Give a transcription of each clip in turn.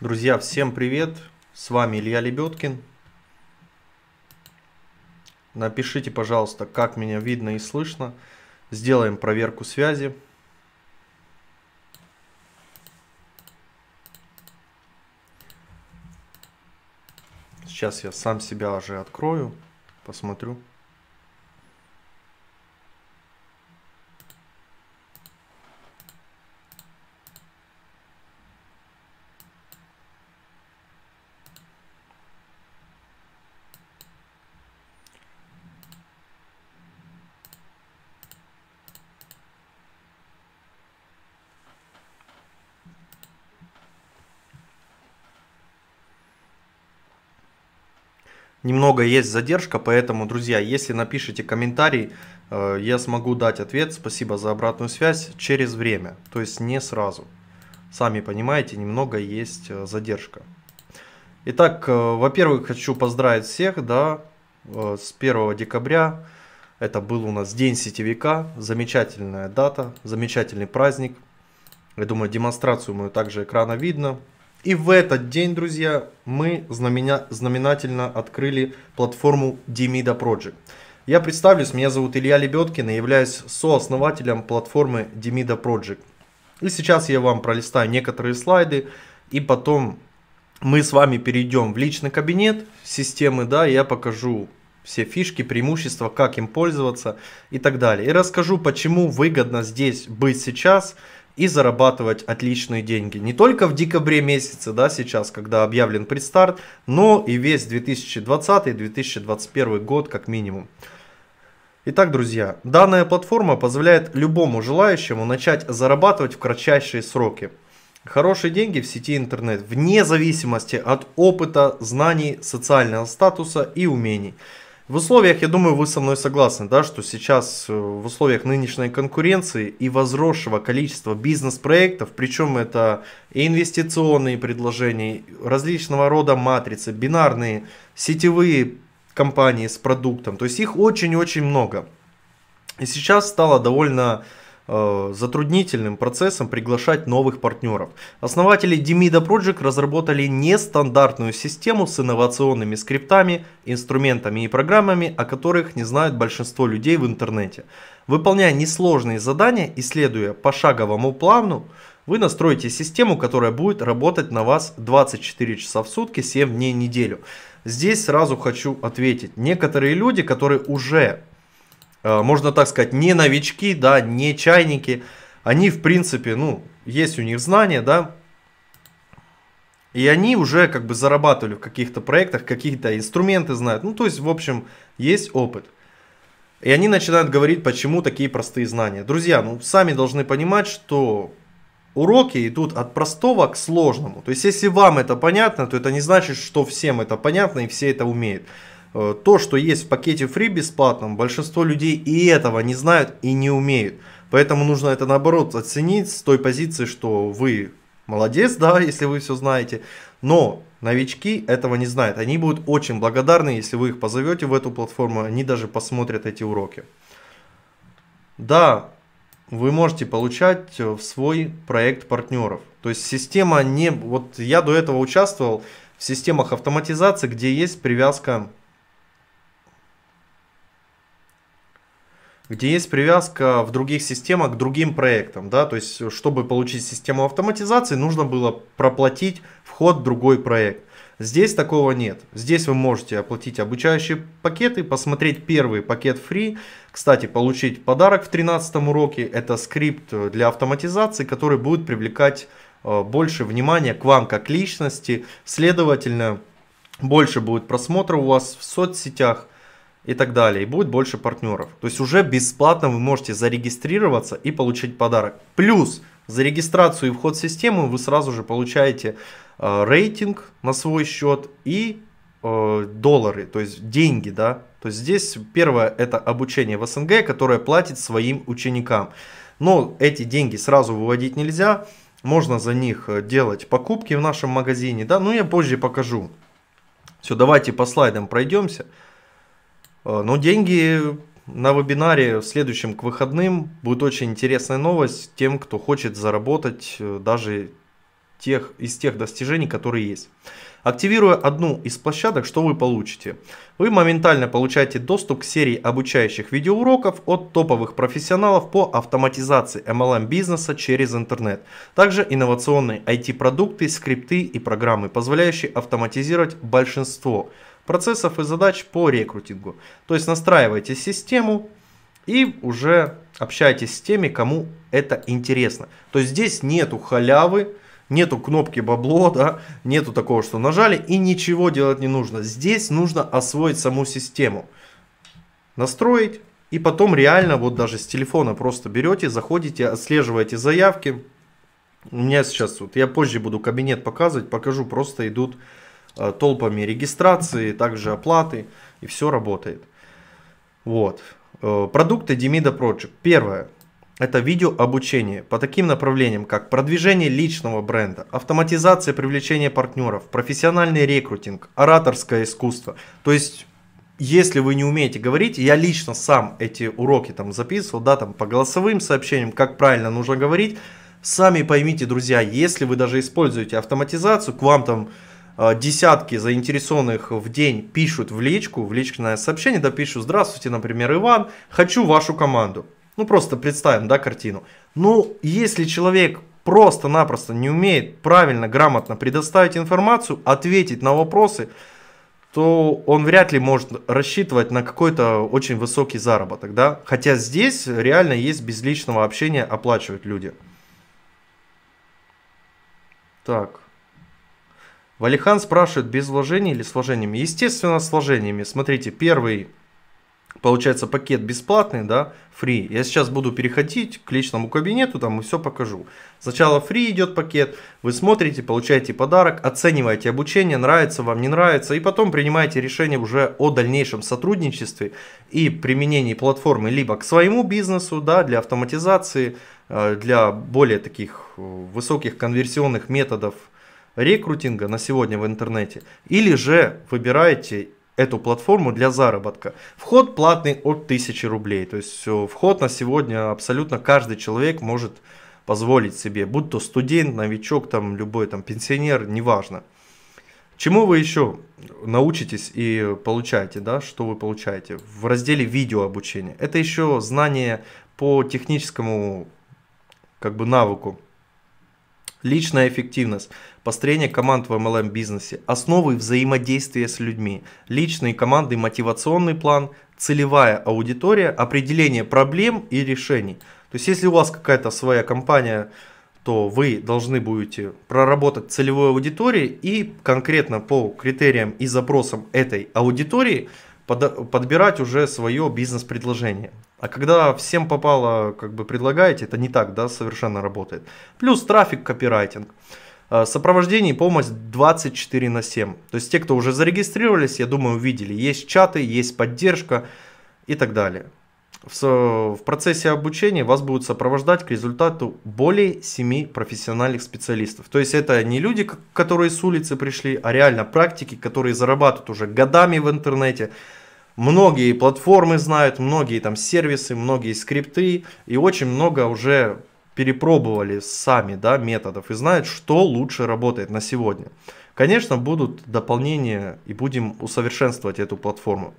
Друзья, всем привет! С вами Илья Лебедкин. Напишите, пожалуйста, как меня видно и слышно. Сделаем проверку связи. Сейчас я сам себя уже открою, посмотрю. немного есть задержка, поэтому, друзья, если напишите комментарий, э, я смогу дать ответ, спасибо за обратную связь, через время, то есть не сразу. Сами понимаете, немного есть э, задержка. Итак, э, во-первых, хочу поздравить всех, да, с 1 декабря. Это был у нас День сетевика, замечательная дата, замечательный праздник. Я думаю, демонстрацию мою также экрана видно. И в этот день, друзья, мы знаменя... знаменательно открыли платформу Demida Project. Я представлюсь, меня зовут Илья Лебедкин и являюсь сооснователем платформы Demida Project. И сейчас я вам пролистаю некоторые слайды, и потом мы с вами перейдем в личный кабинет системы, да, и я покажу все фишки, преимущества, как им пользоваться и так далее. И расскажу, почему выгодно здесь быть сейчас – и зарабатывать отличные деньги. Не только в декабре месяце, да, сейчас, когда объявлен предстарт, но и весь 2020-2021 год как минимум. Итак, друзья, данная платформа позволяет любому желающему начать зарабатывать в кратчайшие сроки. Хорошие деньги в сети интернет, вне зависимости от опыта, знаний, социального статуса и умений. В условиях, я думаю, вы со мной согласны, да, что сейчас э, в условиях нынешней конкуренции и возросшего количества бизнес-проектов, причем это и инвестиционные предложения, различного рода матрицы, бинарные, сетевые компании с продуктом, то есть их очень-очень много. И сейчас стало довольно Э, затруднительным процессом приглашать новых партнеров. Основатели Demida Project разработали нестандартную систему с инновационными скриптами, инструментами и программами, о которых не знают большинство людей в интернете. Выполняя несложные задания и следуя пошаговому плану, вы настроите систему, которая будет работать на вас 24 часа в сутки, 7 дней в неделю. Здесь сразу хочу ответить. Некоторые люди, которые уже Э, можно так сказать, не новички, да, не чайники. Они, в принципе, ну, есть у них знания, да, и они уже как бы зарабатывали в каких-то проектах, какие-то инструменты знают. Ну, то есть, в общем, есть опыт. И они начинают говорить, почему такие простые знания. Друзья, ну, сами должны понимать, что уроки идут от простого к сложному. То есть, если вам это понятно, то это не значит, что всем это понятно и все это умеют. Э, то, что есть в пакете free бесплатном, большинство людей и этого не знают и не умеют. Поэтому нужно это наоборот оценить с той позиции, что вы молодец, да, если вы все знаете, но новички этого не знают. Они будут очень благодарны, если вы их позовете в эту платформу, они даже посмотрят эти уроки. Да, вы можете получать э, в свой проект партнеров. То есть система не... Вот я до этого участвовал в системах автоматизации, где есть привязка где есть привязка в других системах к другим проектам. Да? То есть, чтобы получить систему автоматизации, нужно было проплатить вход в другой проект. Здесь такого нет. Здесь вы можете оплатить обучающие пакеты, посмотреть первый пакет free. Кстати, получить подарок в 13 уроке. Это скрипт для автоматизации, который будет привлекать э, больше внимания к вам как личности. Следовательно, больше будет просмотров у вас в соцсетях – и так далее. И будет больше партнеров. То есть уже бесплатно вы можете зарегистрироваться и получить подарок. Плюс за регистрацию и вход в систему вы сразу же получаете э, рейтинг на свой счет и э, доллары, то есть деньги, да. То есть здесь первое это обучение в СНГ, которое платит своим ученикам. Но эти деньги сразу выводить нельзя, можно за них э, делать покупки в нашем магазине, да. Ну я позже покажу. Все, давайте по слайдам пройдемся. Э, но деньги на вебинаре в следующем к выходным будет очень интересная новость тем, кто хочет заработать э, даже тех, из тех достижений, которые есть. Активируя одну из площадок, что вы получите? Вы моментально получаете доступ к серии обучающих видеоуроков от топовых профессионалов по автоматизации MLM бизнеса через интернет. Также инновационные IT-продукты, скрипты и программы, позволяющие автоматизировать большинство – процессов и задач по рекрутингу. То есть настраивайте систему и уже общайтесь с теми, кому это интересно. То есть здесь нету халявы, нету кнопки бабло, да, нету такого, что нажали и ничего делать не нужно. Здесь нужно освоить саму систему, настроить и потом реально вот даже с телефона просто берете, заходите, отслеживаете заявки. У меня сейчас вот, я позже буду кабинет показывать, покажу, просто идут Э, толпами регистрации, также оплаты, и все работает. Вот. Э, продукты Demida Project. Первое. Это видео обучение по таким направлениям, как продвижение личного бренда, автоматизация привлечения партнеров, профессиональный рекрутинг, ораторское искусство. То есть, если вы не умеете говорить, я лично сам эти уроки там записывал, да, там по голосовым сообщениям, как правильно нужно говорить. Сами поймите, друзья, если вы даже используете автоматизацию, к вам там а, десятки заинтересованных в день пишут в личку, в личное сообщение, да пишут «Здравствуйте, например, Иван, хочу вашу команду». Ну, просто представим, да, картину. Ну, если человек просто-напросто не умеет правильно, грамотно предоставить информацию, ответить на вопросы, то он вряд ли может рассчитывать на какой-то очень высокий заработок, да? Хотя здесь реально есть без личного общения оплачивают люди. Так. Валихан спрашивает, без вложений или с вложениями? Естественно, с вложениями. Смотрите, первый, получается, пакет бесплатный, да, free. Я сейчас буду переходить к личному кабинету, там и все покажу. Сначала free идет пакет, вы смотрите, получаете подарок, оцениваете обучение, нравится вам, не нравится, и потом принимаете решение уже о дальнейшем сотрудничестве и применении платформы либо к своему бизнесу, да, для автоматизации, э, для более таких э, высоких конверсионных методов, рекрутинга на сегодня в интернете, или же выбираете эту платформу для заработка. Вход платный от 1000 рублей, то есть вход на сегодня абсолютно каждый человек может позволить себе, будь то студент, новичок, там любой там пенсионер, неважно. Чему вы еще научитесь и получаете, да, что вы получаете в разделе видео обучения? Это еще знание по техническому как бы навыку. Личная эффективность, построение команд в MLM-бизнесе, основы взаимодействия с людьми, личные команды, мотивационный план, целевая аудитория, определение проблем и решений. То есть, если у вас какая-то своя компания, то вы должны будете проработать целевую аудиторию и конкретно по критериям и запросам этой аудитории – под, подбирать уже свое бизнес-предложение. А когда всем попало, как бы предлагаете, это не так, да, совершенно работает. Плюс трафик, копирайтинг. А, сопровождение и помощь 24 на 7. То есть те, кто уже зарегистрировались, я думаю, увидели. Есть чаты, есть поддержка и так далее. В, в процессе обучения вас будут сопровождать к результату более 7 профессиональных специалистов. То есть это не люди, которые с улицы пришли, а реально практики, которые зарабатывают уже годами в интернете, многие платформы знают, многие там сервисы, многие скрипты, и очень много уже перепробовали сами да, методов и знают, что лучше работает на сегодня. Конечно, будут дополнения и будем усовершенствовать эту платформу.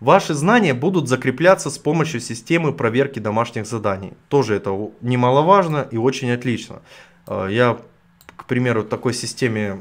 Ваши знания будут закрепляться с помощью системы проверки домашних заданий. Тоже это немаловажно и очень отлично. Э, я, к примеру, такой системе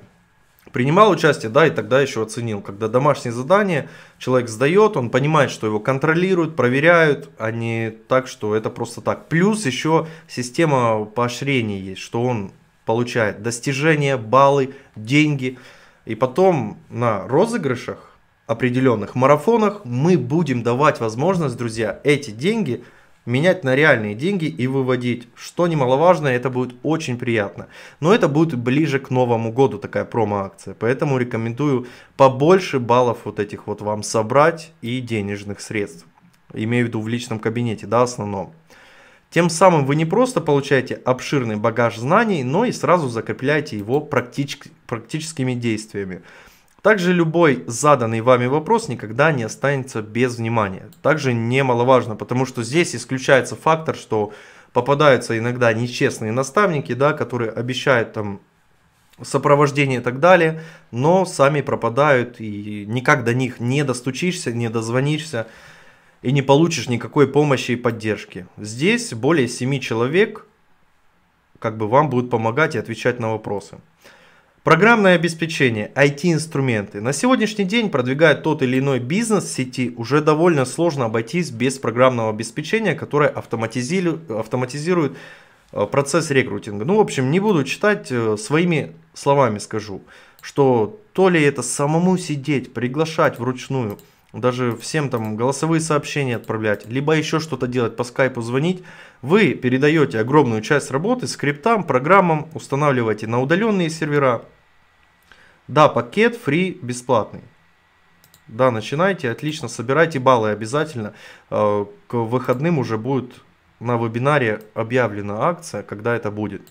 принимал участие, да, и тогда еще оценил. Когда домашнее задание человек сдает, он понимает, что его контролируют, проверяют, а не так, что это просто так. Плюс еще система поощрений есть, что он получает достижения, баллы, деньги. И потом на розыгрышах определенных марафонах мы будем давать возможность, друзья, эти деньги – менять на реальные деньги и выводить. Что немаловажно, это будет очень приятно. Но это будет ближе к Новому году такая промо-акция. Поэтому рекомендую побольше баллов вот этих вот вам собрать и денежных средств. Имею в виду в личном кабинете, да, основном. Тем самым вы не просто получаете обширный багаж знаний, но и сразу закрепляете его практич... практическими действиями. Также любой заданный вами вопрос никогда не останется без внимания. Также немаловажно, потому что здесь исключается фактор, что попадаются иногда нечестные наставники, да, которые обещают там сопровождение и так далее, но сами пропадают и никак до них не достучишься, не дозвонишься и не получишь никакой помощи и поддержки. Здесь более 7 человек как бы вам будут помогать и отвечать на вопросы. Программное обеспечение, IT-инструменты. На сегодняшний день продвигать тот или иной бизнес в сети уже довольно сложно обойтись без программного обеспечения, которое автоматизирует э, процесс рекрутинга. Ну, в общем, не буду читать, э, своими словами скажу, что то ли это самому сидеть, приглашать вручную, даже всем там голосовые сообщения отправлять, либо еще что-то делать, по скайпу звонить, вы передаете огромную часть работы скриптам, программам, устанавливаете на удаленные сервера – да, пакет free бесплатный. Да, начинайте, отлично, собирайте баллы обязательно. Э, к выходным уже будет на вебинаре объявлена акция, когда это будет.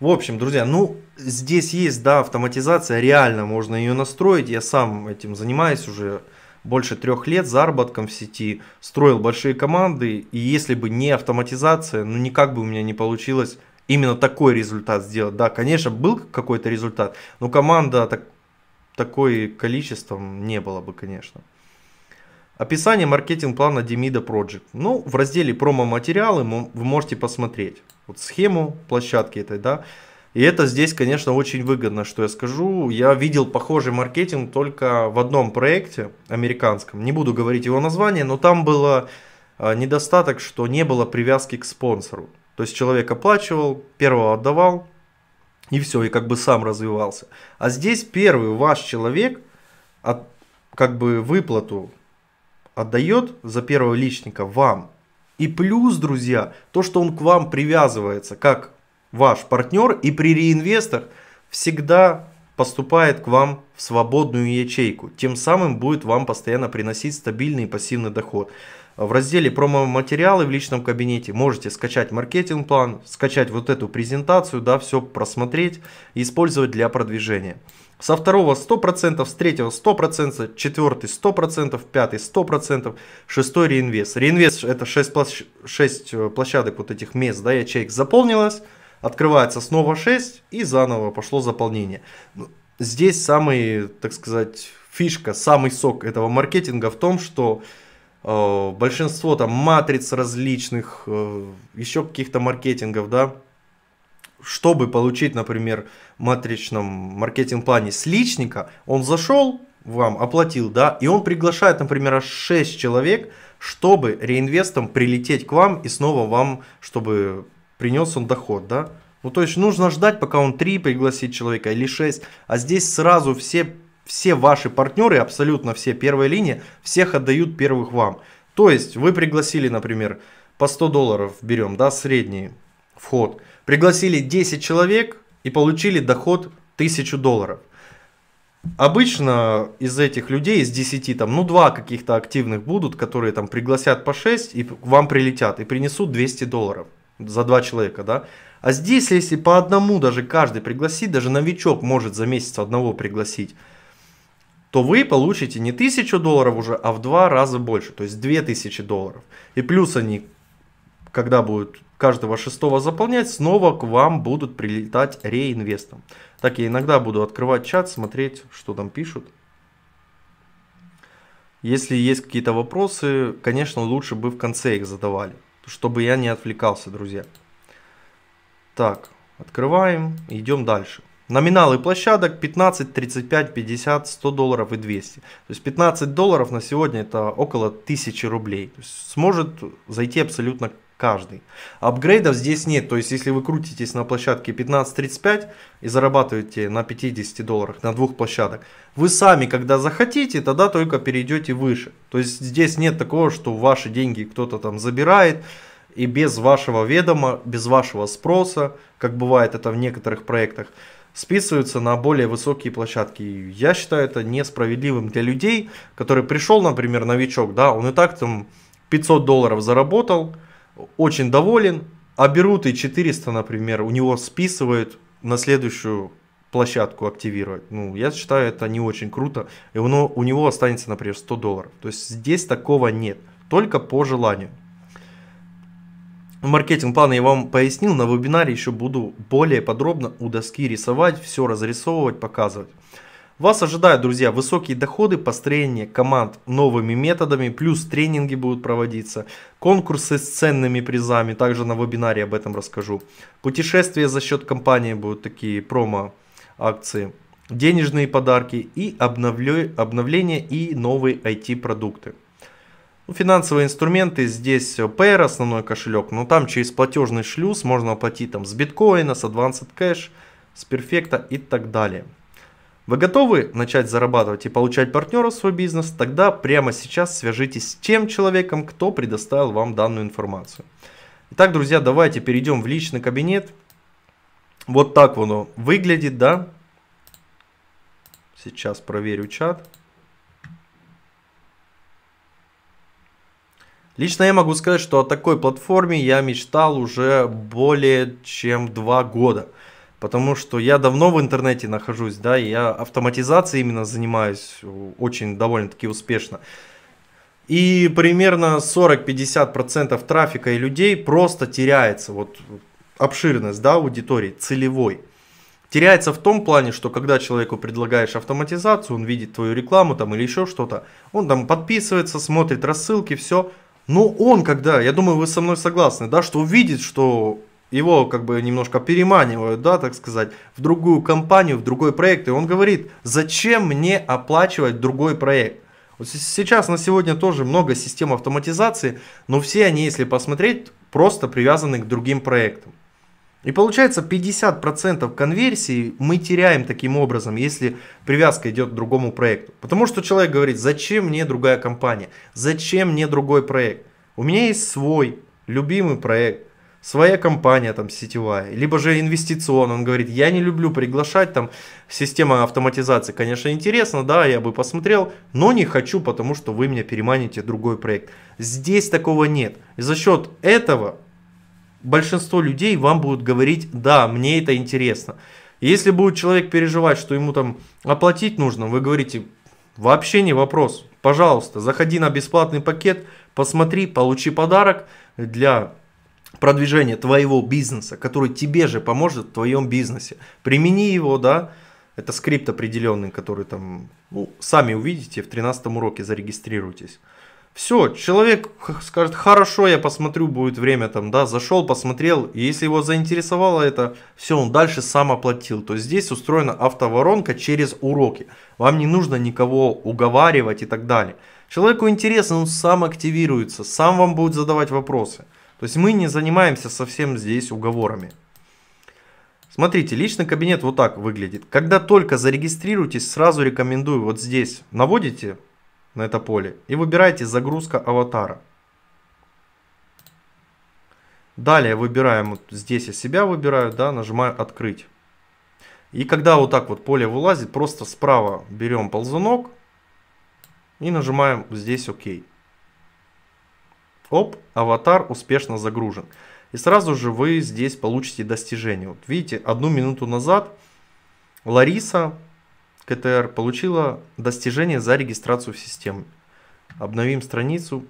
В общем, друзья, ну здесь есть, да, автоматизация, реально можно ее настроить. Я сам этим занимаюсь уже больше трех лет заработком в сети, строил большие команды, и если бы не автоматизация, ну никак бы у меня не получилось именно такой результат сделать. Да, конечно, был какой-то результат, но команда так, такой количеством не было бы, конечно. Описание маркетинг-плана Демида Project. Ну, в разделе промо-материалы вы можете посмотреть вот схему площадки этой, да. И это здесь, конечно, очень выгодно, что я скажу. Я видел похожий маркетинг только в одном проекте американском. Не буду говорить его название, но там было а, недостаток, что не было привязки к спонсору. То есть человек оплачивал, первого отдавал, и все, и как бы сам развивался. А здесь первый ваш человек от, как бы выплату отдает за первого личника вам. И плюс, друзья, то, что он к вам привязывается как ваш партнер и при реинвестах всегда поступает к вам в свободную ячейку. Тем самым будет вам постоянно приносить стабильный и пассивный доход. В разделе промо-материалы в личном кабинете можете скачать маркетинг-план, скачать вот эту презентацию, да, все просмотреть и использовать для продвижения. Со второго 100%, с третьего 100%, четвертый 100%, пятый 100%, шестой реинвест. Реинвест это 6, площ... 6 э, площадок вот этих мест, да, ячеек заполнилось, открывается снова 6 и заново пошло заполнение. Ну, здесь самый, так сказать, фишка, самый сок этого маркетинга в том, что Э, большинство там матриц различных, э, еще каких-то маркетингов, да, чтобы получить, например, в матричном маркетинг-плане сличника, он зашел, вам оплатил, да, и он приглашает, например, 6 человек, чтобы реинвестом прилететь к вам и снова вам, чтобы принес он доход, да. Ну, то есть нужно ждать, пока он 3 пригласит человека или 6, а здесь сразу все все ваши партнеры, абсолютно все первая линия, всех отдают первых вам. То есть вы пригласили, например, по 100 долларов берем, да, средний вход. Пригласили 10 человек и получили доход 1000 долларов. Обычно из этих людей, из 10, там, ну, два каких-то активных будут, которые там пригласят по 6 и вам прилетят и принесут 200 долларов за два человека, да. А здесь, если по одному даже каждый пригласит, даже новичок может за месяц одного пригласить, то вы получите не 1000 долларов уже, а в два раза больше, то есть 2000 долларов. И плюс они, когда будут каждого шестого заполнять, снова к вам будут прилетать реинвестом. Так я иногда буду открывать чат, смотреть, что там пишут. Если есть какие-то вопросы, конечно, лучше бы в конце их задавали, чтобы я не отвлекался, друзья. Так, открываем, идем дальше. Номиналы площадок 15, 35, 50, 100 долларов и 200. То есть 15 долларов на сегодня это около 1000 рублей. То есть сможет зайти абсолютно каждый. Апгрейдов здесь нет. То есть если вы крутитесь на площадке 15-35 и зарабатываете на 50 долларах на двух площадок, вы сами, когда захотите, тогда только перейдете выше. То есть здесь нет такого, что ваши деньги кто-то там забирает и без вашего ведома, без вашего спроса, как бывает это в некоторых проектах, списываются на более высокие площадки. я считаю это несправедливым для людей, который пришел, например, новичок, да, он и так там 500 долларов заработал, очень доволен, а берут и 400, например, у него списывают на следующую площадку активировать. Ну, я считаю, это не очень круто. И оно, у него останется, например, 100 долларов. То есть здесь такого нет. Только по желанию. Ну, маркетинг планы я вам пояснил, на вебинаре еще буду более подробно у доски рисовать, все разрисовывать, показывать. Вас ожидают, друзья, высокие доходы, построение команд новыми методами, плюс тренинги будут проводиться, конкурсы с ценными призами, также на вебинаре об этом расскажу. Путешествия за счет компании будут такие промо-акции, денежные подарки и обновление и новые IT-продукты. Ну, финансовые инструменты здесь Pair, основной кошелек, но ну, там через платежный шлюз можно оплатить там с биткоина, с Advanced Cash, с Perfecta и так далее. Вы готовы начать зарабатывать и получать партнеров в свой бизнес? Тогда прямо сейчас свяжитесь с тем человеком, кто предоставил вам данную информацию. Итак, друзья, давайте перейдем в личный кабинет. Вот так оно выглядит, да? Сейчас проверю чат. Лично я могу сказать, что о такой платформе я мечтал уже более чем два года. Потому что я давно в интернете нахожусь, да, и я автоматизацией именно занимаюсь очень довольно-таки успешно. И примерно 40-50% трафика и людей просто теряется, вот обширность, да, аудитории целевой. Теряется в том плане, что когда человеку предлагаешь автоматизацию, он видит твою рекламу там или еще что-то, он там подписывается, смотрит рассылки, все – но он, когда, я думаю, вы со мной согласны, да, что увидит, что его как бы немножко переманивают, да, так сказать, в другую компанию, в другой проект. И он говорит, зачем мне оплачивать другой проект? Вот сейчас на сегодня тоже много систем автоматизации, но все они, если посмотреть, просто привязаны к другим проектам. И получается 50% конверсии мы теряем таким образом, если привязка идет к другому проекту. Потому что человек говорит, зачем мне другая компания, зачем мне другой проект. У меня есть свой любимый проект, своя компания там сетевая, либо же инвестиционный, он говорит, я не люблю приглашать там, система автоматизации, конечно, интересно, да, я бы посмотрел, но не хочу, потому что вы меня переманите другой проект. Здесь такого нет. И за счет этого большинство людей вам будут говорить, да, мне это интересно. Если будет человек переживать, что ему там оплатить нужно, вы говорите, вообще не вопрос, пожалуйста, заходи на бесплатный пакет, посмотри, получи подарок для продвижения твоего бизнеса, который тебе же поможет в твоем бизнесе. Примени его, да, это скрипт определенный, который там, ну, сами увидите, в 13 уроке зарегистрируйтесь. Все, человек скажет, хорошо, я посмотрю, будет время там, да, зашел, посмотрел, и если его заинтересовало это, все, он дальше сам оплатил. То есть здесь устроена автоворонка через уроки. Вам не нужно никого уговаривать и так далее. Человеку интересно, он сам активируется, сам вам будет задавать вопросы. То есть мы не занимаемся совсем здесь уговорами. Смотрите, личный кабинет вот так выглядит. Когда только зарегистрируетесь, сразу рекомендую вот здесь. Наводите на это поле. И выбираете загрузка аватара. Далее выбираем, вот здесь я себя выбираю, да, нажимаю открыть. И когда вот так вот поле вылазит, просто справа берем ползунок и нажимаем здесь ОК. Оп, аватар успешно загружен. И сразу же вы здесь получите достижение. Вот видите, одну минуту назад Лариса КТР получила достижение за регистрацию в системе. Обновим страницу.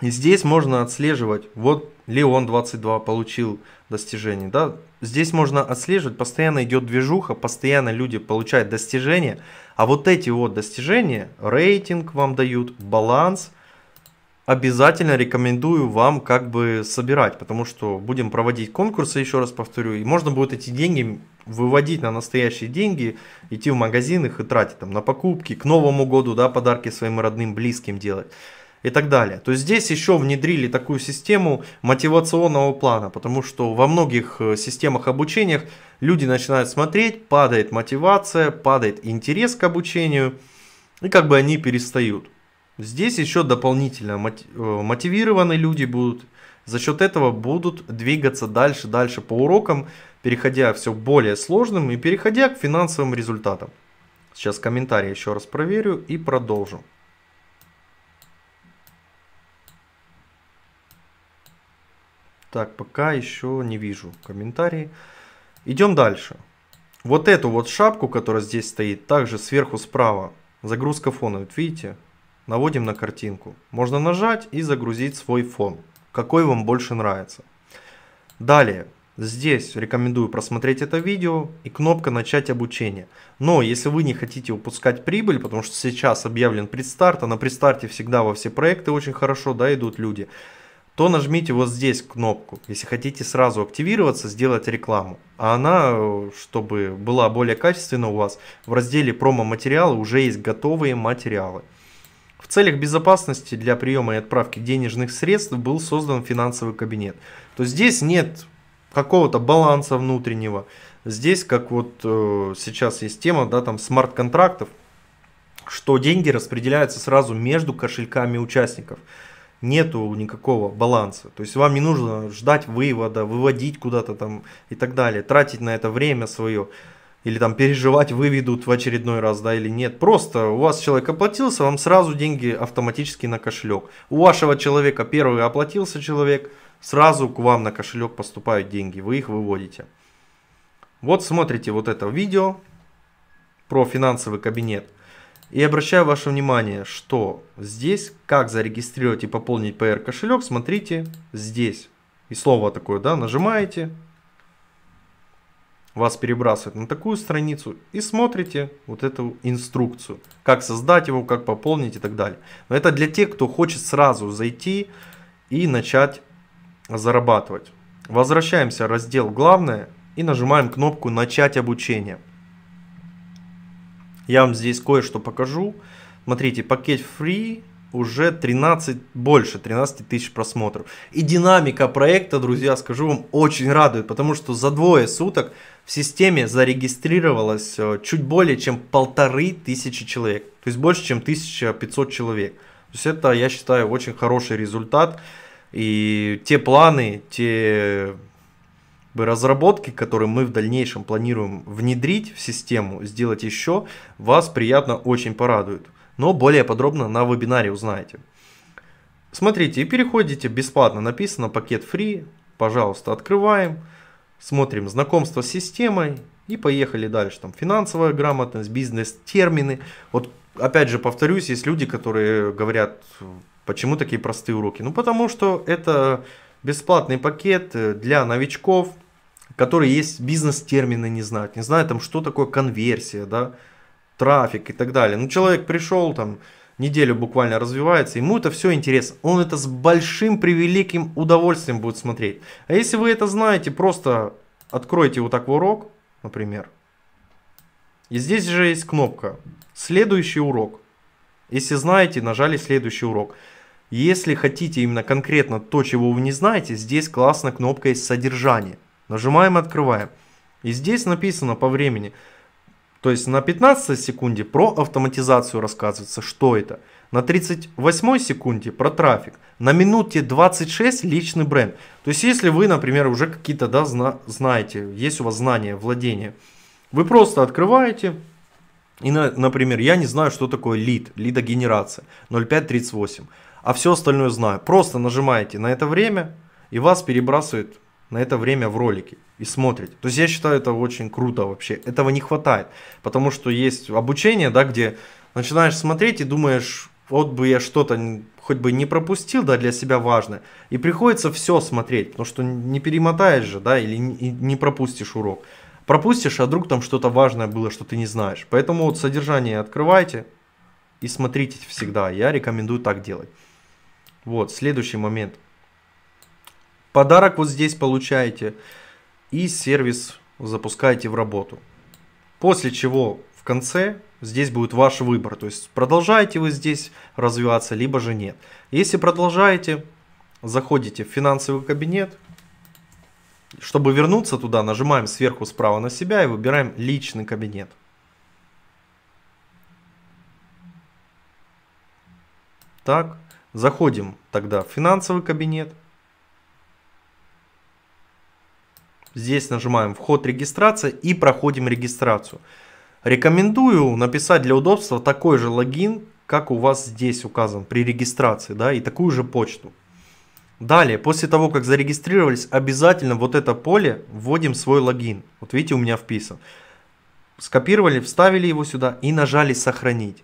И здесь можно отслеживать, вот Леон 22 получил достижение. Да? Здесь можно отслеживать, постоянно идет движуха, постоянно люди получают достижения. А вот эти вот достижения, рейтинг вам дают, баланс – обязательно рекомендую вам как бы собирать, потому что будем проводить конкурсы, еще раз повторю, и можно будет эти деньги выводить на настоящие деньги, идти в магазин их и тратить там на покупки, к Новому году, да, подарки своим родным, близким делать и так далее. То есть здесь еще внедрили такую систему мотивационного плана, потому что во многих э, системах обучениях люди начинают смотреть, падает мотивация, падает интерес к обучению, и как бы они перестают. Здесь еще дополнительно э, мотивированные люди будут. За счет этого будут двигаться дальше, дальше по урокам, переходя все более сложным и переходя к финансовым результатам. Сейчас комментарии еще раз проверю и продолжу. Так, пока еще не вижу комментарии. Идем дальше. Вот эту вот шапку, которая здесь стоит, также сверху справа, загрузка фона, вот видите, наводим на картинку. Можно нажать и загрузить свой фон, какой вам больше нравится. Далее, Здесь рекомендую просмотреть это видео и кнопка «Начать обучение». Но если вы не хотите упускать прибыль, потому что сейчас объявлен предстарт, а на предстарте всегда во все проекты очень хорошо да, идут люди, то нажмите вот здесь кнопку, если хотите сразу активироваться, сделать рекламу. А она, чтобы была более качественна у вас, в разделе «Промо-материалы» уже есть готовые материалы целях безопасности для приема и отправки денежных средств был создан финансовый кабинет. То есть здесь нет какого-то баланса внутреннего. Здесь, как вот э, сейчас есть тема, да, там смарт-контрактов, что деньги распределяются сразу между кошельками участников. Нету никакого баланса. То есть вам не нужно ждать вывода, выводить куда-то там и так далее, тратить на это время свое или там переживать выведут в очередной раз, да, или нет. Просто у вас человек оплатился, вам сразу деньги автоматически на кошелек. У вашего человека первый оплатился человек, сразу к вам на кошелек поступают деньги, вы их выводите. Вот смотрите вот это видео про финансовый кабинет. И обращаю ваше внимание, что здесь, как зарегистрировать и пополнить PR кошелек, смотрите здесь. И слово такое, да, нажимаете, вас перебрасывает на такую страницу и смотрите вот эту инструкцию, как создать его, как пополнить и так далее. Но это для тех, кто хочет сразу зайти и начать зарабатывать. Возвращаемся в раздел «Главное» и нажимаем кнопку «Начать обучение». Я вам здесь кое-что покажу. Смотрите, пакет Free уже 13, больше 13 тысяч просмотров. И динамика проекта, друзья, скажу вам, очень радует, потому что за двое суток в системе зарегистрировалось э, чуть более чем полторы тысячи человек, то есть больше, чем 1500 человек. То есть это, я считаю, очень хороший результат. И те планы, те э, разработки, которые мы в дальнейшем планируем внедрить в систему, сделать еще, вас приятно очень порадует но более подробно на вебинаре узнаете. Смотрите и переходите бесплатно, написано пакет free, пожалуйста, открываем, смотрим знакомство с системой и поехали дальше. Там финансовая грамотность, бизнес, термины. Вот опять же повторюсь, есть люди, которые говорят, почему такие простые уроки. Ну потому что это бесплатный пакет э, для новичков, которые есть бизнес-термины не знают, не знают там, что такое конверсия, да, трафик и так далее. Ну, человек пришел там, неделю буквально развивается, ему это все интересно. Он это с большим превеликим удовольствием будет смотреть. А если вы это знаете, просто откройте вот так в урок, например. И здесь же есть кнопка «Следующий урок». Если знаете, нажали «Следующий урок». Если хотите именно конкретно то, чего вы не знаете, здесь классно кнопка есть «Содержание». Нажимаем, открываем. И здесь написано по времени – то есть на 15 секунде про автоматизацию рассказывается, что это. На 38 секунде про трафик. На минуте 26 личный бренд. То есть если вы, например, уже какие-то да, зна знаете, есть у вас знания, владение, вы просто открываете и, на, например, я не знаю, что такое лид, лидогенерация 0538, а все остальное знаю. Просто нажимаете на это время и вас перебрасывает на это время в ролике и смотрите. То есть я считаю это очень круто вообще. Этого не хватает, потому что есть обучение, да, где начинаешь смотреть и думаешь, вот бы я что-то хоть бы не пропустил, да, для себя важное. И приходится все смотреть, потому что не перемотаешь же, да, или не пропустишь урок. Пропустишь, а вдруг там что-то важное было, что ты не знаешь. Поэтому вот содержание открывайте и смотрите всегда. Я рекомендую так делать. Вот, следующий момент – Подарок вот здесь получаете и сервис запускаете в работу. После чего в конце здесь будет ваш выбор. То есть продолжаете вы здесь развиваться, либо же нет. Если продолжаете, заходите в финансовый кабинет. Чтобы вернуться туда, нажимаем сверху справа на себя и выбираем личный кабинет. Так, заходим тогда в финансовый кабинет. Здесь нажимаем «Вход регистрация» и проходим регистрацию. Рекомендую написать для удобства такой же логин, как у вас здесь указан при регистрации, да, и такую же почту. Далее, после того, как зарегистрировались, обязательно вот это поле вводим свой логин. Вот видите, у меня вписан. Скопировали, вставили его сюда и нажали «Сохранить».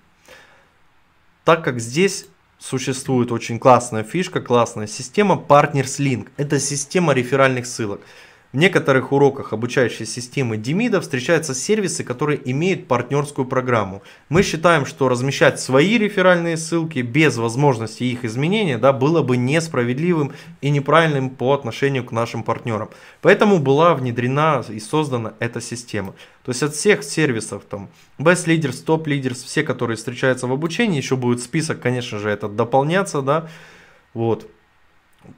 Так как здесь существует очень классная фишка, классная система Partners Link. Это система реферальных ссылок. В некоторых уроках обучающей системы Демида встречаются сервисы, которые имеют партнерскую программу. Мы считаем, что размещать свои реферальные ссылки без возможности их изменения да, было бы несправедливым и неправильным по отношению к нашим партнерам. Поэтому была внедрена и создана эта система. То есть от всех сервисов, там, Best Leaders, Top Leaders, все, которые встречаются в обучении, еще будет список, конечно же, этот дополняться, да, вот.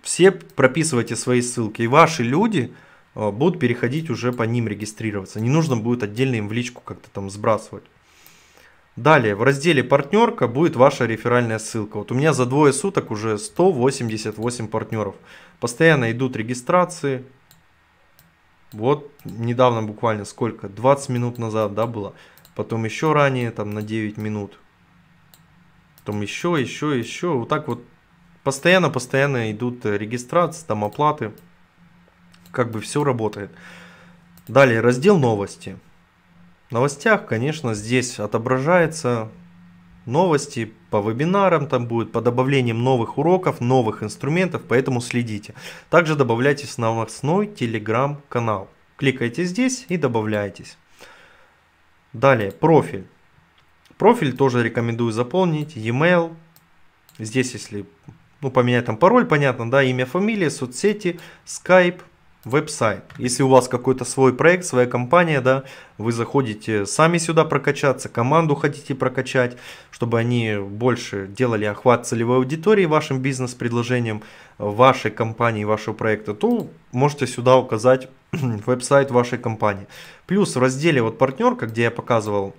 Все прописывайте свои ссылки, и ваши люди – Э, будут переходить уже по ним регистрироваться. Не нужно будет отдельно им в личку как-то там сбрасывать. Далее, в разделе «Партнерка» будет ваша реферальная ссылка. Вот у меня за двое суток уже 188 партнеров. Постоянно идут регистрации. Вот недавно буквально сколько? 20 минут назад, да, было? Потом еще ранее, там на 9 минут. Потом еще, еще, еще. Вот так вот постоянно-постоянно идут э, регистрации, там оплаты как бы все работает. Далее раздел новости. В новостях, конечно, здесь отображаются новости по вебинарам, там будет по добавлениям новых уроков, новых инструментов, поэтому следите. Также добавляйтесь в новостной телеграм-канал. Кликайте здесь и добавляйтесь. Далее, профиль. Профиль тоже рекомендую заполнить, e-mail. Здесь, если ну, поменять там пароль, понятно, да, имя, фамилия, соцсети, Skype – веб-сайт. Если у вас какой-то свой проект, своя компания, да, вы заходите сами сюда прокачаться, команду хотите прокачать, чтобы они больше делали охват целевой аудитории вашим бизнес-предложением, вашей компании, вашего проекта, то можете сюда указать веб-сайт вашей компании. Плюс в разделе вот партнерка, где я показывал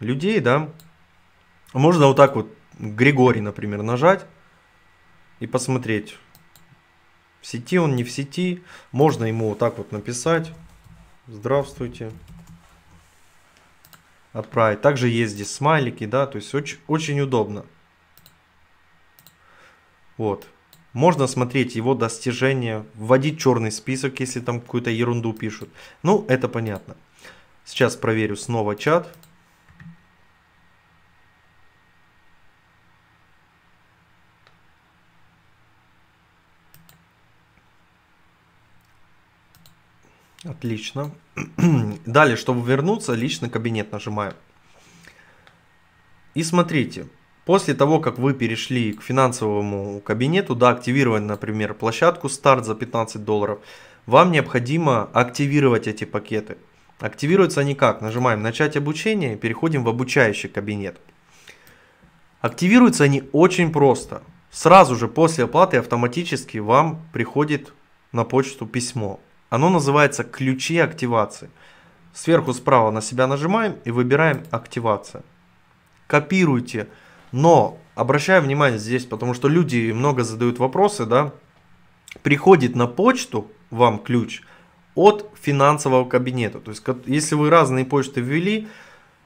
людей, да, можно вот так вот Григорий, например, нажать и посмотреть, в сети он не в сети. Можно ему вот так вот написать. Здравствуйте. Отправить. Также есть здесь смайлики, да, то есть очень, очень удобно. Вот. Можно смотреть его достижения, вводить черный список, если там какую-то ерунду пишут. Ну, это понятно. Сейчас проверю снова чат. Отлично. Далее, чтобы вернуться, личный кабинет нажимаем. И смотрите, после того, как вы перешли к финансовому кабинету, да, активировать, например, площадку старт за 15 долларов, вам необходимо активировать эти пакеты. Активируются они как? Нажимаем «Начать обучение» и переходим в обучающий кабинет. Активируются они очень просто. Сразу же после оплаты автоматически вам приходит на почту письмо – оно называется ключи активации. Сверху справа на себя нажимаем и выбираем активация. Копируйте, но обращаю внимание здесь, потому что люди много задают вопросы, да, приходит на почту вам ключ от финансового кабинета. То есть, если вы разные почты ввели, э,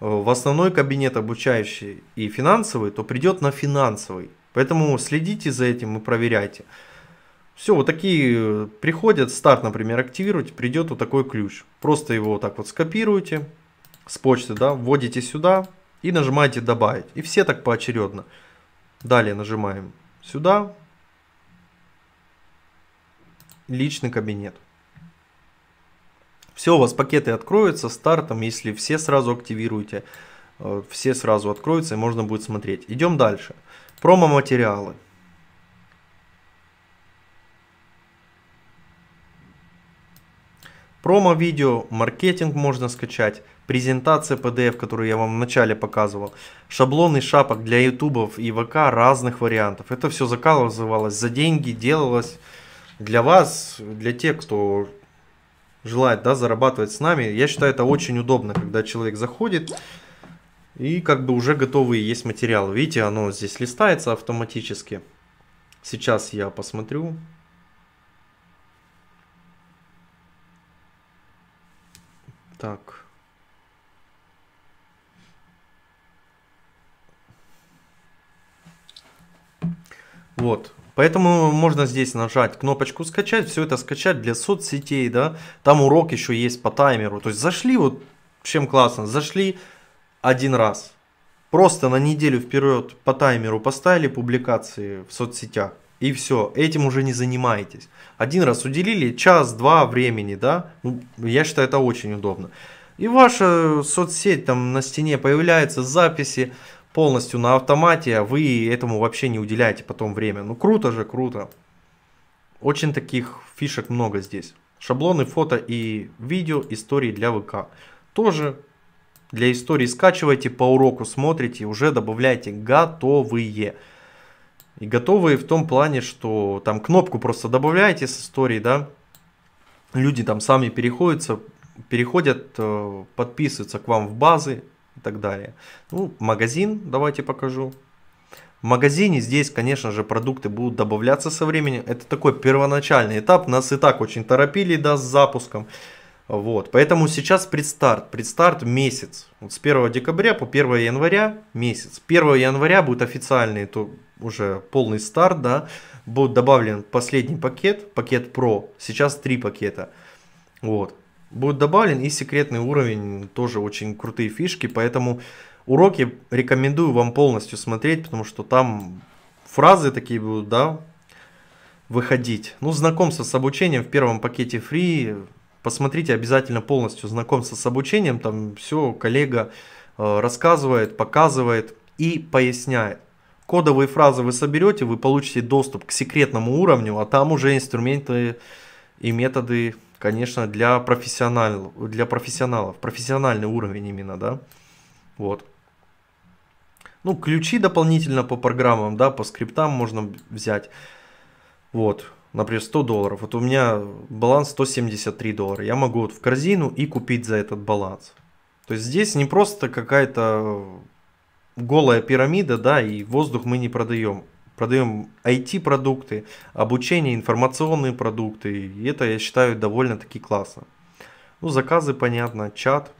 в основной кабинет обучающий и финансовый, то придет на финансовый. Поэтому следите за этим и проверяйте. Все, вот такие э, приходят, старт, например, активируйте, придет вот такой ключ. Просто его вот так вот скопируете с почты, да, вводите сюда и нажимаете добавить. И все так поочередно. Далее нажимаем сюда, личный кабинет. Все, у вас пакеты откроются стартом, если все сразу активируете, э, все сразу откроются и можно будет смотреть. Идем дальше. Промо-материалы. Промо-видео, маркетинг можно скачать, презентация PDF, которую я вам вначале показывал, шаблоны шапок для ютубов и ВК разных вариантов. Это все заказывалось за деньги, делалось для вас, для тех, кто желает да, зарабатывать с нами. Я считаю, это очень удобно, когда человек заходит и как бы уже готовый есть материал. Видите, оно здесь листается автоматически. Сейчас я посмотрю. Так. Вот. Поэтому можно здесь нажать кнопочку скачать, все это скачать для соцсетей, да. Там урок еще есть по таймеру. То есть зашли, вот чем классно, зашли один раз. Просто на неделю вперед по таймеру поставили публикации в соцсетях и все, этим уже не занимаетесь. Один раз уделили час-два времени, да, ну, я считаю, это очень удобно. И ваша соцсеть там на стене появляются записи полностью на автомате, а вы этому вообще не уделяете потом время. Ну круто же, круто. Очень таких фишек много здесь. Шаблоны фото и видео, истории для ВК. Тоже для истории скачивайте по уроку, смотрите, уже добавляйте готовые. И готовые в том плане, что там кнопку просто добавляете с истории, да, люди там сами переходятся, переходят, э, подписываются к вам в базы и так далее. Ну, магазин давайте покажу. В магазине здесь, конечно же, продукты будут добавляться со временем. Это такой первоначальный этап. Нас и так очень торопили, да, с запуском. Вот, поэтому сейчас предстарт. Предстарт месяц. Вот с 1 декабря по 1 января месяц. 1 января будет официальный то, уже полный старт, да, будет добавлен последний пакет, пакет Pro, сейчас три пакета, вот. Будет добавлен и секретный уровень, тоже очень крутые фишки, поэтому уроки рекомендую вам полностью смотреть, потому что там фразы такие будут, да, выходить. Ну, знакомство с обучением в первом пакете free, посмотрите обязательно полностью знакомство с обучением, там все коллега э, рассказывает, показывает и поясняет кодовые фразы вы соберете, вы получите доступ к секретному уровню, а там уже инструменты и методы, конечно, для, профессионал, для профессионалов. Профессиональный уровень именно, да. Вот. Ну, ключи дополнительно по программам, да, по скриптам можно взять. Вот, например, 100 долларов. Вот у меня баланс 173 доллара. Я могу вот в корзину и купить за этот баланс. То есть здесь не просто какая-то голая пирамида, да, и воздух мы не продаем. Продаем IT-продукты, обучение, информационные продукты. И это, я считаю, довольно-таки классно. Ну, заказы, понятно, чат.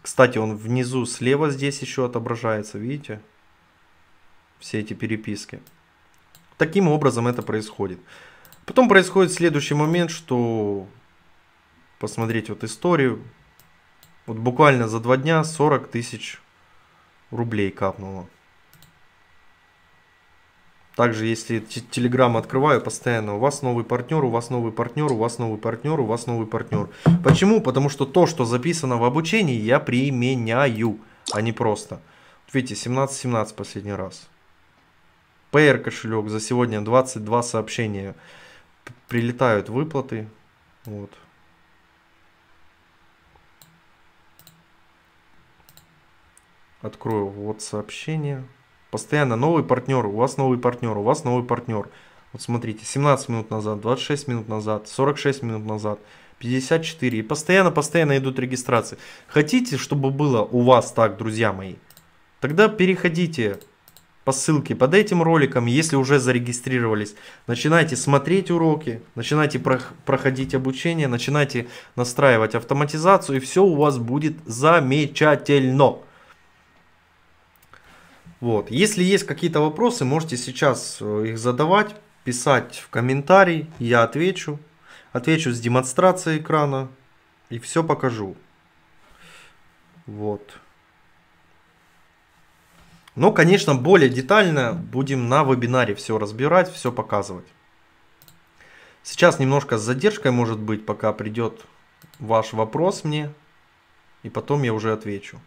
Кстати, он внизу слева здесь еще отображается, видите? Все эти переписки. Таким образом это происходит. Потом происходит следующий момент, что посмотреть вот историю. Вот буквально за два дня 40 тысяч рублей капнуло. Также, если Телеграм открываю постоянно, у вас новый партнер, у вас новый партнер, у вас новый партнер, у вас новый партнер. Почему? Потому что то, что записано в обучении, я применяю, а не просто. Вот видите, 17-17 последний раз. Payer кошелек за сегодня 22 сообщения. Прилетают выплаты. Вот. Открою вот сообщение. Постоянно новый партнер, у вас новый партнер, у вас новый партнер. Вот смотрите, 17 минут назад, 26 минут назад, 46 минут назад, 54. И постоянно-постоянно идут регистрации. Хотите, чтобы было у вас так, друзья мои? Тогда переходите по ссылке под этим роликом, если уже зарегистрировались. Начинайте смотреть уроки, начинайте проходить обучение, начинайте настраивать автоматизацию, и все у вас будет замечательно. Вот. Если есть какие-то вопросы, можете сейчас э, их задавать, писать в комментарий, я отвечу. Отвечу с демонстрацией экрана и все покажу. Вот. Но, ну, конечно, более детально будем на вебинаре все разбирать, все показывать. Сейчас немножко с задержкой, может быть, пока придет ваш вопрос мне, и потом я уже отвечу.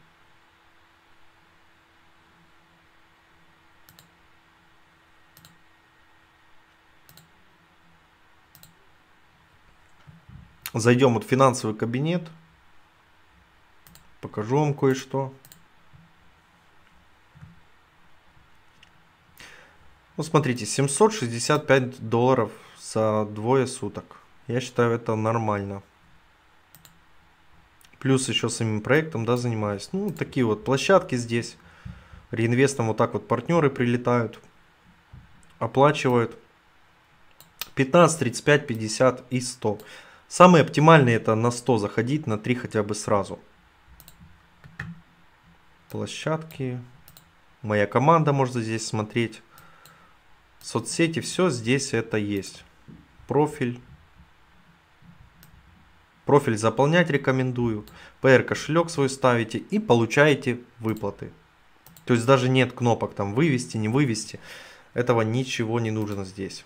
Зайдем вот в финансовый кабинет. Покажу вам кое-что. Ну, смотрите, 765 долларов за двое суток. Я считаю, это нормально. Плюс еще самим проектом, да, занимаюсь. Ну, такие вот площадки здесь. Реинвестом вот так вот партнеры прилетают, оплачивают. 15, 35, 50 и 100. Самое оптимальное это на 100 заходить, на 3 хотя бы сразу. Площадки. Моя команда можно здесь смотреть. Соцсети, все здесь это есть. Профиль. Профиль заполнять рекомендую. PR кошелек свой ставите и получаете выплаты. То есть даже нет кнопок там вывести, не вывести. Этого ничего не нужно здесь.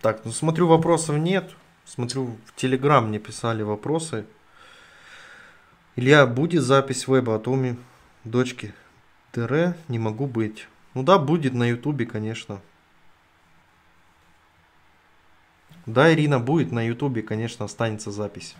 Так, ну смотрю, вопросов нет. Смотрю, в Телеграм мне писали вопросы. Илья, будет запись веба о Томе, дочке Тере, не могу быть. Ну да, будет на Ютубе, конечно. Да, Ирина, будет на Ютубе, конечно, останется запись.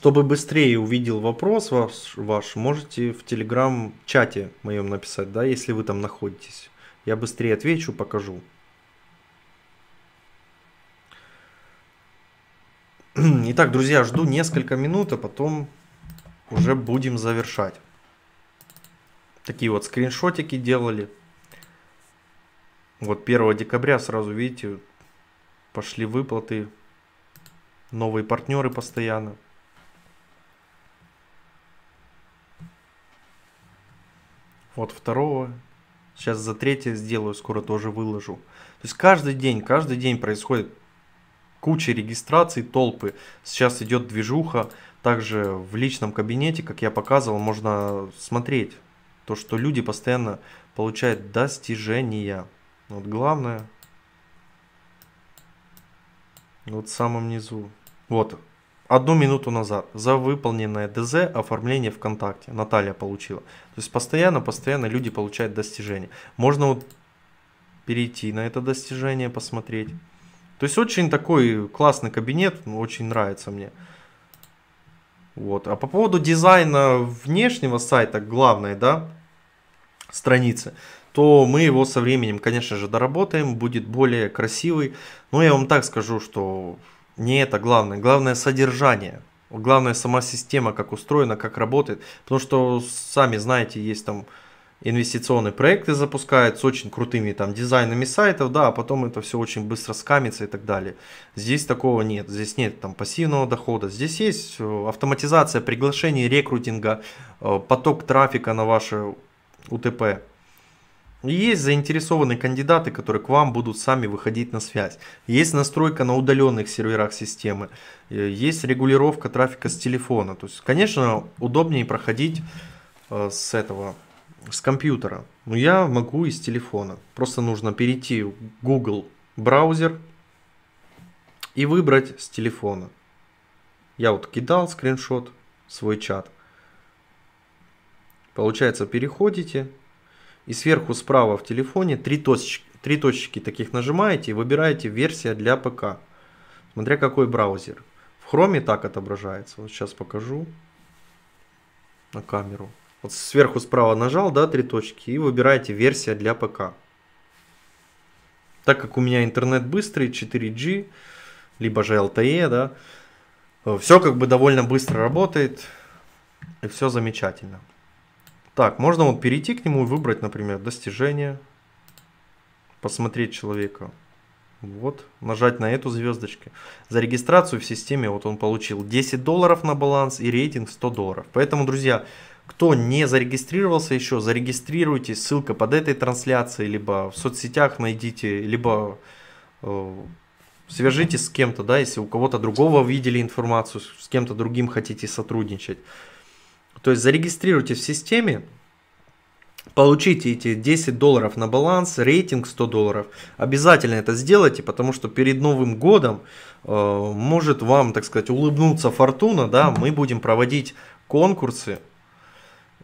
Чтобы быстрее увидел вопрос ваш, ваш можете в телеграм-чате моем написать, да, если вы там находитесь. Я быстрее отвечу, покажу. Итак, друзья, жду несколько минут, а потом уже будем завершать. Такие вот скриншотики делали. Вот 1 декабря сразу, видите, пошли выплаты. Новые партнеры постоянно. Вот второго. Сейчас за третье сделаю, скоро тоже выложу. То есть каждый день, каждый день происходит куча регистраций, толпы. Сейчас идет движуха. Также в личном кабинете, как я показывал, можно смотреть то, что люди постоянно получают достижения. Вот главное, вот в самом низу. Вот, Одну минуту назад за выполненное ДЗ оформление ВКонтакте Наталья получила. То есть постоянно-постоянно люди получают достижения. Можно вот перейти на это достижение, посмотреть. То есть очень такой классный кабинет, ну, очень нравится мне. Вот. А по поводу дизайна внешнего сайта, главной, да, страницы, то мы его со временем, конечно же, доработаем, будет более красивый. Но я вам так скажу, что не это главное. Главное содержание. Главное сама система, как устроена, как работает. Потому что, сами знаете, есть там инвестиционные проекты запускают с очень крутыми там дизайнами сайтов, да, а потом это все очень быстро скамится и так далее. Здесь такого нет, здесь нет там пассивного дохода, здесь есть э, автоматизация приглашений, рекрутинга, э, поток трафика на ваше УТП. Есть заинтересованные кандидаты, которые к вам будут сами выходить на связь. Есть настройка на удаленных серверах системы. Э, есть регулировка трафика с телефона. То есть, конечно, удобнее проходить э, с этого, с компьютера. Но я могу и с телефона. Просто нужно перейти в Google браузер и выбрать с телефона. Я вот кидал скриншот в свой чат. Получается, переходите, и сверху справа в телефоне три точки, три точки таких нажимаете и выбираете версия для ПК. Смотря какой браузер. В Chrome так отображается. Вот сейчас покажу на камеру. Вот сверху справа нажал, да, три точки, и выбираете версия для ПК. Так как у меня интернет быстрый, 4G, либо же LTE, да, э, все как бы довольно быстро работает, и все замечательно. Так, можно вот перейти к нему и выбрать, например, достижение. Посмотреть человека. Вот, нажать на эту звездочку. За регистрацию в системе вот он получил 10 долларов на баланс и рейтинг 100 долларов. Поэтому, друзья, кто не зарегистрировался еще, зарегистрируйтесь. Ссылка под этой трансляцией, либо в соцсетях найдите, либо э, свяжитесь с кем-то, да, если у кого-то другого видели информацию, с кем-то другим хотите сотрудничать. То есть зарегистрируйте в системе, получите эти 10 долларов на баланс, рейтинг 100 долларов. Обязательно это сделайте, потому что перед Новым годом э, может вам, так сказать, улыбнуться фортуна, да, мы будем проводить конкурсы,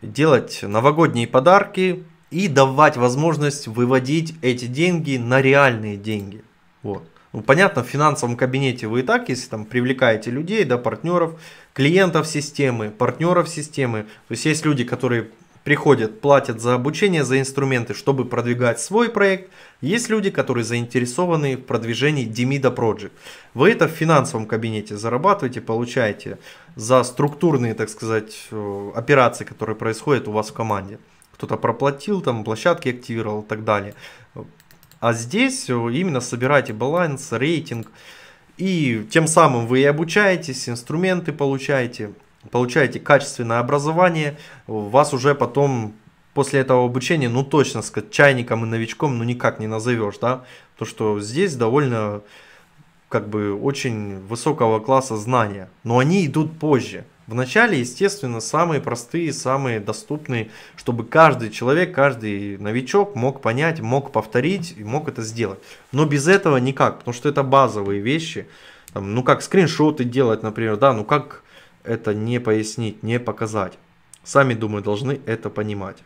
делать новогодние подарки и давать возможность выводить эти деньги на реальные деньги. Вот. Ну, понятно, в финансовом кабинете вы и так, если там привлекаете людей, да, партнеров, клиентов системы, партнеров системы, то есть есть люди, которые приходят, платят за обучение, за инструменты, чтобы продвигать свой проект. Есть люди, которые заинтересованы в продвижении Demida Project. Вы это в финансовом кабинете зарабатываете, получаете за структурные, так сказать, э, операции, которые происходят у вас в команде. Кто-то проплатил, там площадки активировал и так далее. А здесь э, именно собираете баланс, рейтинг, и тем самым вы и обучаетесь, инструменты получаете, получаете качественное образование, вас уже потом после этого обучения, ну точно сказать, чайником и новичком, ну никак не назовешь, да, то что здесь довольно как бы очень высокого класса знания, но они идут позже – Вначале, естественно, самые простые, самые доступные, чтобы каждый человек, каждый новичок мог понять, мог повторить и мог это сделать. Но без этого никак, потому что это базовые вещи. Там, ну как скриншоты делать, например, да, ну как это не пояснить, не показать. Сами, думаю, должны это понимать.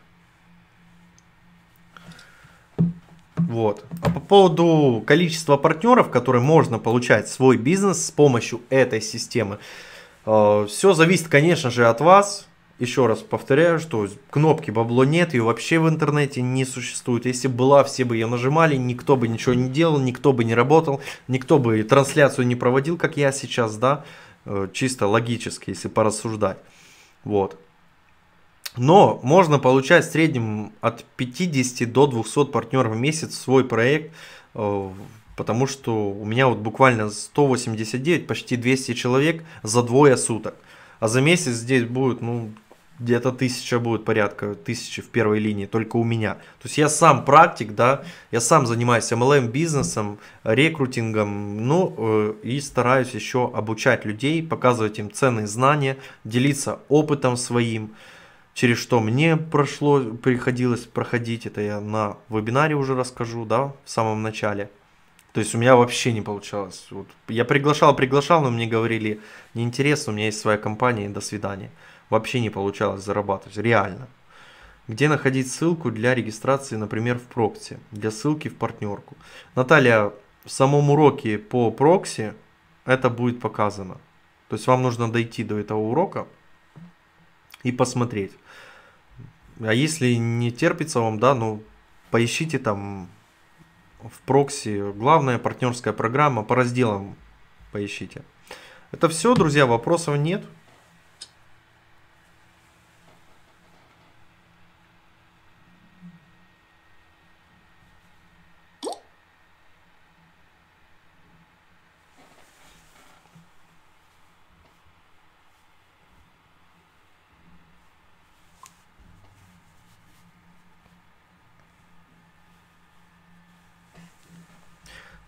Вот. А по поводу количества партнеров, которые можно получать свой бизнес с помощью этой системы, Э, все зависит, конечно же, от вас. Еще раз повторяю, что кнопки бабло нет, ее вообще в интернете не существует. Если была, все бы ее нажимали, никто бы ничего не делал, никто бы не работал, никто бы трансляцию не проводил, как я сейчас, да, э, чисто логически, если порассуждать. Вот. Но можно получать в среднем от 50 до 200 партнеров в месяц свой проект э, потому что у меня вот буквально 189, почти 200 человек за двое суток. А за месяц здесь будет, ну, где-то тысяча будет, порядка тысячи в первой линии, только у меня. То есть я сам практик, да, я сам занимаюсь MLM бизнесом, рекрутингом, ну э, и стараюсь еще обучать людей, показывать им ценные знания, делиться опытом своим, через что мне прошло, приходилось проходить, это я на вебинаре уже расскажу, да, в самом начале – то есть у меня вообще не получалось. Вот я приглашал, приглашал, но мне говорили, неинтересно, у меня есть своя компания, до свидания. Вообще не получалось зарабатывать, реально. Где находить ссылку для регистрации, например, в прокси, для ссылки в партнерку. Наталья, в самом уроке по прокси это будет показано. То есть вам нужно дойти до этого урока и посмотреть. А если не терпится вам, да, ну поищите там в прокси, главная партнерская программа по разделам поищите. Это все, друзья, вопросов нет.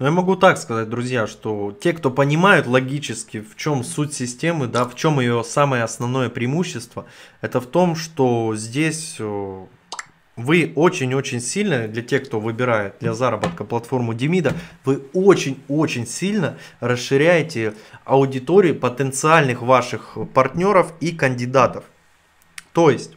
Но я могу так сказать, друзья, что те, кто понимают логически, в чем суть системы, да, в чем ее самое основное преимущество, это в том, что здесь э, вы очень-очень сильно, для тех, кто выбирает для заработка платформу Демида, вы очень-очень сильно расширяете аудиторию потенциальных ваших партнеров и кандидатов. То есть,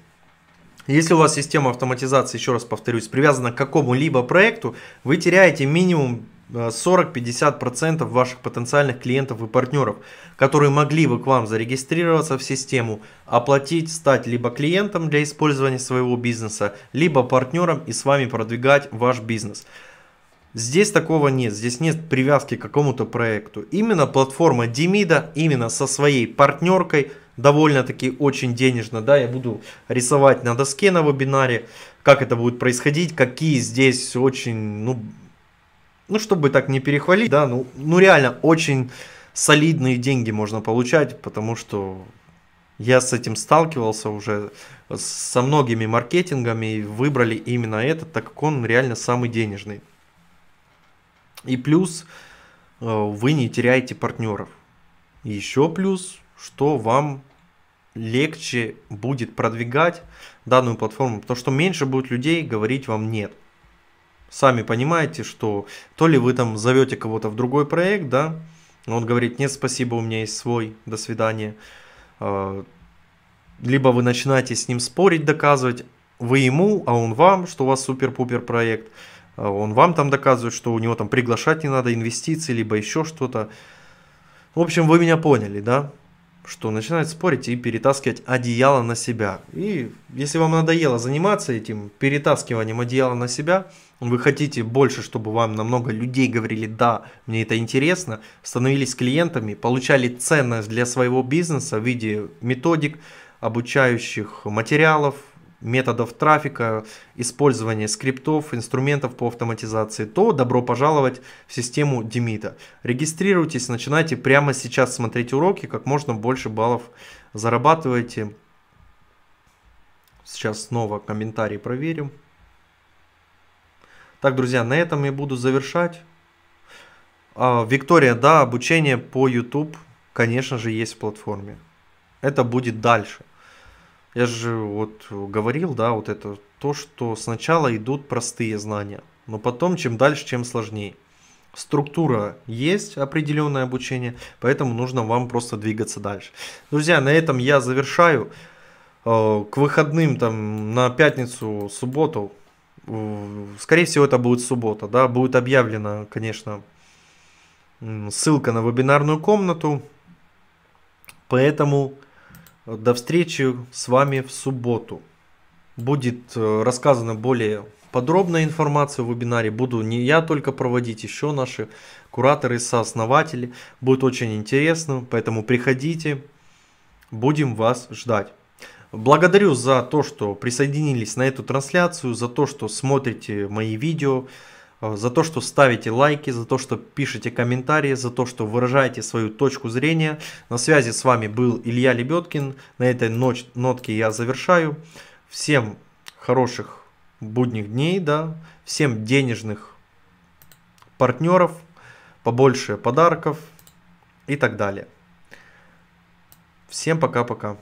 если у вас система автоматизации, еще раз повторюсь, привязана к какому-либо проекту, вы теряете минимум 40-50% э, ваших потенциальных клиентов и партнеров, которые могли бы к вам зарегистрироваться в систему, оплатить, стать либо клиентом для использования своего бизнеса, либо партнером и с вами продвигать ваш бизнес. Здесь такого нет, здесь нет привязки к какому-то проекту. Именно платформа Демида, именно со своей партнеркой, довольно-таки очень денежно, да, я буду рисовать на доске на вебинаре, как это будет происходить, какие здесь очень, ну, ну, чтобы так не перехвалить, да, ну, ну реально очень солидные деньги можно получать, потому что я с этим сталкивался уже со многими маркетингами и выбрали именно этот, так как он реально самый денежный. И плюс э, вы не теряете партнеров. еще плюс, что вам легче будет продвигать данную платформу, потому что меньше будет людей говорить вам нет сами понимаете, что то ли вы там зовете кого-то в другой проект, да, он говорит, нет, спасибо, у меня есть свой, до свидания. А, либо вы начинаете с ним спорить, доказывать, вы ему, а он вам, что у вас супер-пупер проект. А он вам там доказывает, что у него там приглашать не надо, инвестиции, либо еще что-то. В общем, вы меня поняли, да? Что начинает спорить и перетаскивать одеяло на себя. И если вам надоело заниматься этим перетаскиванием одеяла на себя – вы хотите больше, чтобы вам намного людей говорили «да, мне это интересно», становились клиентами, получали ценность для своего бизнеса в виде методик, обучающих материалов, методов трафика, использования скриптов, инструментов по автоматизации, то добро пожаловать в систему Демита. Регистрируйтесь, начинайте прямо сейчас смотреть уроки, как можно больше баллов зарабатывайте. Сейчас снова комментарий проверим. Так, друзья, на этом я буду завершать. А, Виктория, да, обучение по YouTube, конечно же, есть в платформе. Это будет дальше. Я же вот говорил, да, вот это то, что сначала идут простые знания, но потом чем дальше, чем сложнее. Структура есть, определенное обучение, поэтому нужно вам просто двигаться дальше. Друзья, на этом я завершаю. А, к выходным, там, на пятницу, субботу скорее всего, это будет суббота, да, будет объявлена, конечно, ссылка на вебинарную комнату, поэтому э, до встречи с вами в субботу. Будет э, рассказана более подробная информация в вебинаре. Буду не я только проводить, еще наши кураторы, сооснователи. Будет очень интересно, поэтому приходите. Будем вас ждать. Благодарю за то, что присоединились на эту трансляцию, за то, что смотрите мои видео, э, за то, что ставите лайки, за то, что пишете комментарии, за то, что выражаете свою точку зрения. На связи с вами был Илья Лебедкин. На этой ночь, нотке я завершаю. Всем хороших будних дней, да, всем денежных партнеров, побольше подарков и так далее. Всем пока-пока.